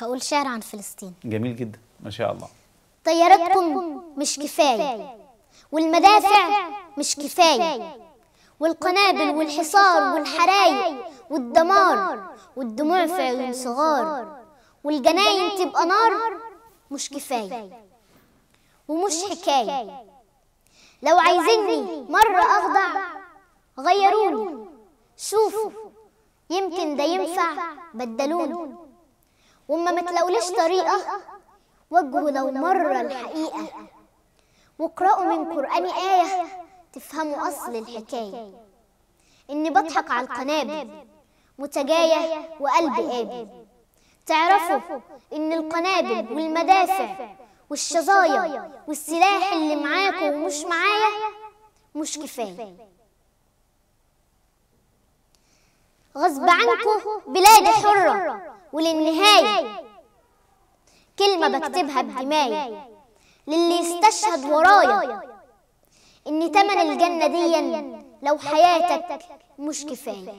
هقول شعر عن فلسطين جميل جدا ما شاء الله طيارتكم مش كفاية والمدافع مش كفاية والقنابل والحصار والحرايق والدمار والدموع في عيون صغار والجناين تبقى نار مش كفاية ومش حكاية لو عايزيني مرة أخضع غيروني شوفوا يمكن ده ينفع بدلوني وما متلاقوليش طريقة وجهوا لو مرة الحقيقة واقرأوا من قرآني آية, آية تفهموا أصل الحكاية إني بضحك على القنابل متجاية وقلبي قابل تعرفوا إن القنابل والمدافع والشظايا والسلاح اللي معاكم ومش معايا مش كفاية غصب عنكم بلادي حرة وللنهاية كلمة بكتبها بدماي للي يستشهد ورايا إن تمن الجنة ديا لو حياتك مش كفاية